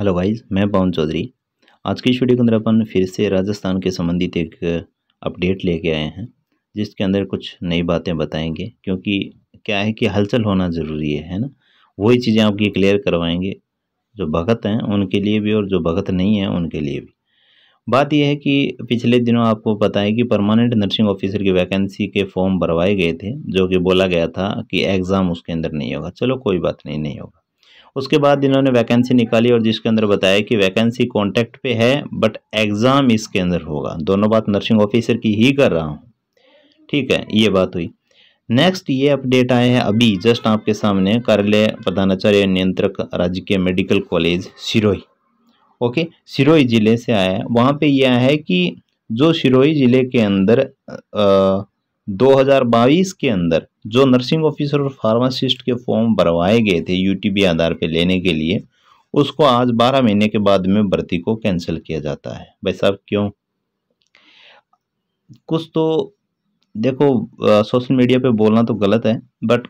hello guys मैं पवन चौधरी आज की वीडियो के अंदर अपन फिर से राजस्थान के संबंधित एक अपडेट लेके आए हैं जिसके अंदर कुछ नई बातें बताएंगे क्योंकि क्या है कि हलचल होना ज़रूरी है है ना वही चीज़ें आपकी क्लियर करवाएंगे जो भगत हैं उनके लिए भी और जो भगत नहीं हैं उनके लिए भी बात यह है कि पिछले दिनों आपको पता है कि परमानेंट नर्सिंग ऑफिसर की वैकेंसी के फॉर्म भरवाए गए थे जो कि बोला गया था कि एग्ज़ाम उसके अंदर नहीं होगा चलो कोई बात नहीं नहीं होगा उसके बाद इन्होंने वैकेंसी निकाली और जिसके अंदर बताया कि वैकेंसी कॉन्टैक्ट पे है बट एग्ज़ाम इसके अंदर होगा दोनों बात नर्सिंग ऑफिसर की ही कर रहा हूँ ठीक है ये बात हुई नेक्स्ट ये अपडेट आए हैं अभी जस्ट आपके सामने कार्यालय प्रधानाचार्य नियंत्रक राजकीय medical college Sirohi okay Sirohi ज़िले से आया है वहाँ पर यह है कि जो सिरोही ज़िले के अंदर आ, 2022 के अंदर जो नर्सिंग ऑफिसर और फार्मासिस्ट के फॉर्म भरवाए गए थे यूटीबी आधार पर लेने के लिए उसको आज 12 महीने के बाद में भर्ती को कैंसिल किया जाता है भाई साहब क्यों कुछ तो देखो सोशल मीडिया पे बोलना तो गलत है बट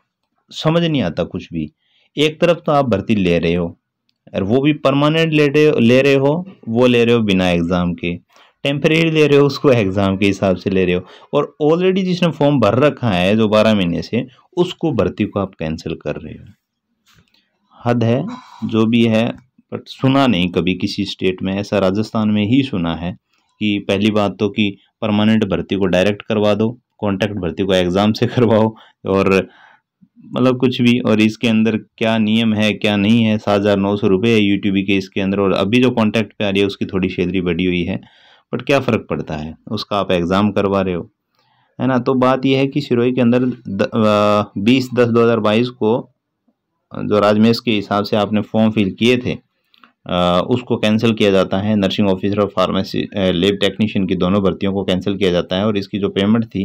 समझ नहीं आता कुछ भी एक तरफ तो आप भर्ती ले रहे हो और वो भी परमानेंट ले रहे ले रहे हो वो ले रहे हो बिना एग्ज़ाम के टेम्परेरी ले रहे हो उसको एग्ज़ाम के हिसाब से ले रहे हो और ऑलरेडी जिसने फॉर्म भर रखा है जो बारह महीने से उसको भर्ती को आप कैंसिल कर रहे हो हद है जो भी है बट सुना नहीं कभी किसी स्टेट में ऐसा राजस्थान में ही सुना है कि पहली बात तो कि परमानेंट भर्ती को डायरेक्ट करवा दो कॉन्ट्रैक्ट भर्ती को एग्ज़ाम से करवाओ और मतलब कुछ भी और इसके अंदर क्या नियम है क्या नहीं है सात हज़ार नौ सौ रुपये है यूटीबी के इसके अंदर और अभी जो कॉन्ट्रैक्ट पे आ रही है उसकी थोड़ी शेदरी बढ़ी हुई है बट क्या फ़र्क पड़ता है उसका आप एग्ज़ाम करवा रहे हो है ना तो बात यह है कि सिरोही के अंदर बीस दस दो हज़ार बाईस को जो राजमेश के हिसाब से आपने फॉर्म फिल किए थे आ, उसको कैंसिल किया जाता है नर्सिंग ऑफिसर और फार्मेसी लेब टेक्नीशियन की दोनों भर्तियों को कैंसिल किया जाता है और इसकी जो पेमेंट थी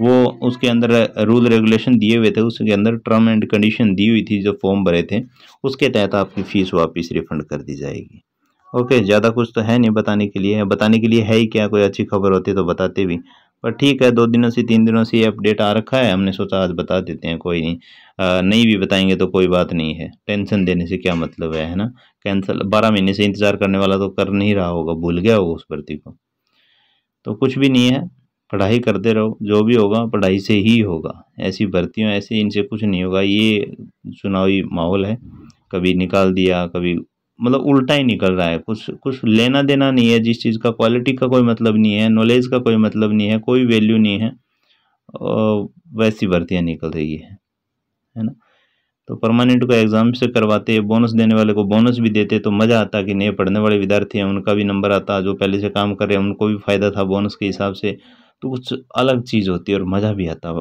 वो उसके अंदर रूल रेगुलेशन दिए हुए थे उसके अंदर टर्म एंड कंडीशन दी हुई थी जो फॉर्म भरे थे उसके तहत आपकी फ़ीस वापस रिफ़ंड कर दी जाएगी ओके ज़्यादा कुछ तो है नहीं बताने के लिए बताने के लिए है ही क्या कोई अच्छी खबर होती तो बताते भी पर ठीक है दो दिनों से तीन दिनों से ये अपडेट आ रखा है हमने सोचा आज बता देते हैं कोई नहीं आ, नहीं भी बताएंगे तो कोई बात नहीं है टेंशन देने से क्या मतलब है है ना कैंसिल बारह महीने से इंतज़ार करने वाला तो कर नहीं रहा होगा भूल गया होगा उस भर्ती को तो कुछ भी नहीं है पढ़ाई करते रहो जो भी होगा पढ़ाई से ही होगा ऐसी भर्तियों ऐसे इनसे कुछ नहीं होगा ये चुनावी माहौल है कभी निकाल दिया कभी मतलब उल्टा ही निकल रहा है कुछ कुछ लेना देना नहीं है जिस चीज़ का क्वालिटी का कोई मतलब नहीं है नॉलेज का कोई मतलब नहीं है कोई वैल्यू नहीं है वैसी भर्तियाँ निकल रही है है ना तो परमानेंट को एग्ज़ाम से करवाते बोनस देने वाले को बोनस भी देते तो मज़ा आता कि नए पढ़ने वाले विद्यार्थी हैं उनका भी नंबर आता जो पहले से काम कर रहे हैं उनको भी फ़ायदा था बोनस के हिसाब से तो कुछ अलग चीज़ होती है और मज़ा भी आता है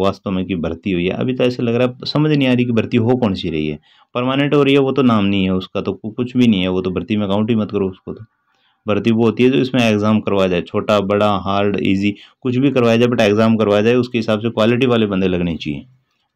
वास्तव में कि भर्ती हुई है अभी तो ऐसे लग रहा है समझ नहीं आ रही कि भर्ती हो कौन सी रही है परमानेंट हो रही है वो तो नाम नहीं है उसका तो कुछ भी नहीं है वो तो भर्ती में काउंट ही मत करो उसको तो भर्ती वो होती है जो इसमें एग्ज़ाम करवाया जाए छोटा बड़ा हार्ड ईजी कुछ भी करवाया जाए बट एग्ज़ाम करवाया जाए उसके हिसाब से क्वालिटी वाले बंदे लगने चाहिए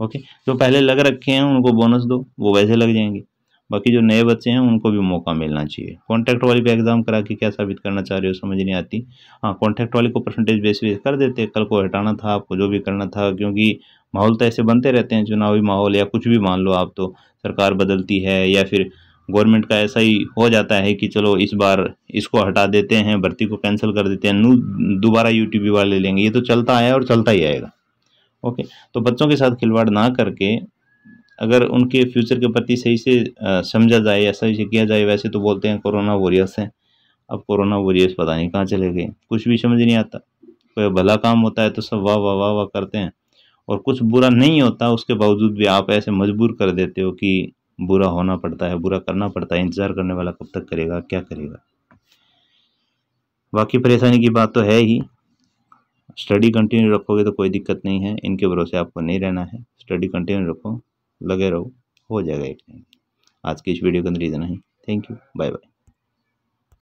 ओके जो पहले लग रखे हैं उनको बोनस दो वो वैसे लग जाएंगे बाकी जो नए बच्चे हैं उनको भी मौका मिलना चाहिए कॉन्ट्रैक्ट वाली पे एग्ज़ाम करा के क्या साबित करना चाह रहे हो समझ नहीं आती हाँ कॉन्ट्रैक्ट वाले को परसेंटेज बेस बेस कर देते कल को हटाना था आपको जो भी करना था क्योंकि माहौल तो ऐसे बनते रहते हैं चुनावी माहौल या कुछ भी मान लो आप तो सरकार बदलती है या फिर गवर्नमेंट का ऐसा ही हो जाता है कि चलो इस बार इसको हटा देते हैं भर्ती को कैंसिल कर देते हैं नू दोबारा यू वाले लेंगे ये तो चलता आया और चलता ही आएगा ओके तो बच्चों के साथ खिलवाड़ ना करके अगर उनके फ्यूचर के प्रति सही से समझा जाए या सही से किया जाए वैसे तो बोलते हैं कोरोना वॉरियर्स हैं अब कोरोना वॉरियर्स पता नहीं कहाँ चले गए कुछ भी समझ नहीं आता कोई भला काम होता है तो सब वाह वाह वाह वाह करते हैं और कुछ बुरा नहीं होता उसके बावजूद भी आप ऐसे मजबूर कर देते हो कि बुरा होना पड़ता है बुरा करना पड़ता है इंतज़ार करने वाला कब तक करेगा क्या करेगा बाकी परेशानी की बात तो है ही स्टडी कंटिन्यू रखोगे तो कोई दिक्कत नहीं है इनके भरोसे आपको नहीं रहना है स्टडी कंटिन्यू रखो लगे रहो हो जाएगा एक टाइम आज की इस वीडियो के अंदर इतना ही थैंक यू बाय बाय